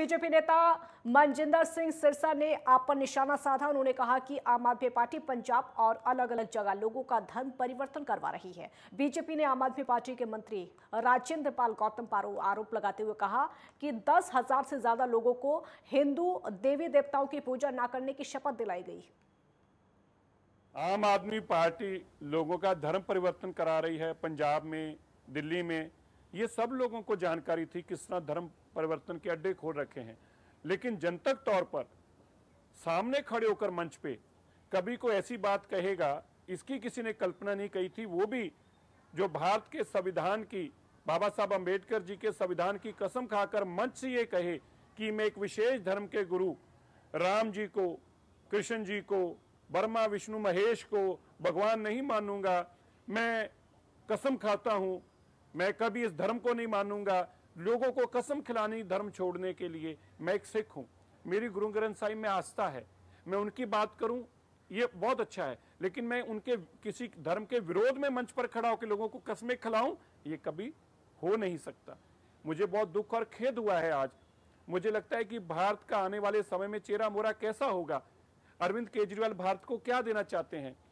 BJP नेता मनजिंदर सिंह सिरसा ने आप पर निशाना साधा उन्होंने कहा कि आम आदमी पार्टी पंजाब और अलग अलग जगह लोगों का धर्म परिवर्तन करवा रही है बीजेपी ने आम आदमी पार्टी के मंत्री राजेंद्र पाल गौतम पर आरोप लगाते हुए कहा कि दस हजार से ज्यादा लोगों को हिंदू देवी देवताओं की पूजा ना करने की शपथ दिलाई गई आम आदमी पार्टी लोगों का धर्म परिवर्तन करा रही है पंजाब में दिल्ली में ये सब लोगों को जानकारी थी किस तरह धर्म परिवर्तन के अड्डे खोल रखे हैं लेकिन जनतक तौर पर सामने खड़े होकर मंच पे कभी कोई ऐसी बात कहेगा इसकी किसी ने कल्पना नहीं कही थी वो भी जो भारत के संविधान की बाबा साहब अम्बेडकर जी के संविधान की कसम खाकर मंच से ये कहे कि मैं एक विशेष धर्म के गुरु राम जी को कृष्ण जी को बर्मा विष्णु महेश को भगवान नहीं मानूंगा मैं कसम खाता हूँ मैं कभी इस धर्म को नहीं मानूंगा लोगों को कसम खिलानी धर्म छोड़ने के लिए मैं एक सिख हूँ मेरी गुरु ग्रंथ साहिब में आस्था है मैं उनकी बात करूँ ये बहुत अच्छा है लेकिन मैं उनके किसी धर्म के विरोध में मंच पर खड़ा होकर लोगों को कसमें खिलाऊं ये कभी हो नहीं सकता मुझे बहुत दुख और खेद हुआ है आज मुझे लगता है कि भारत का आने वाले समय में चेहरा मोरा कैसा होगा अरविंद केजरीवाल भारत को क्या देना चाहते हैं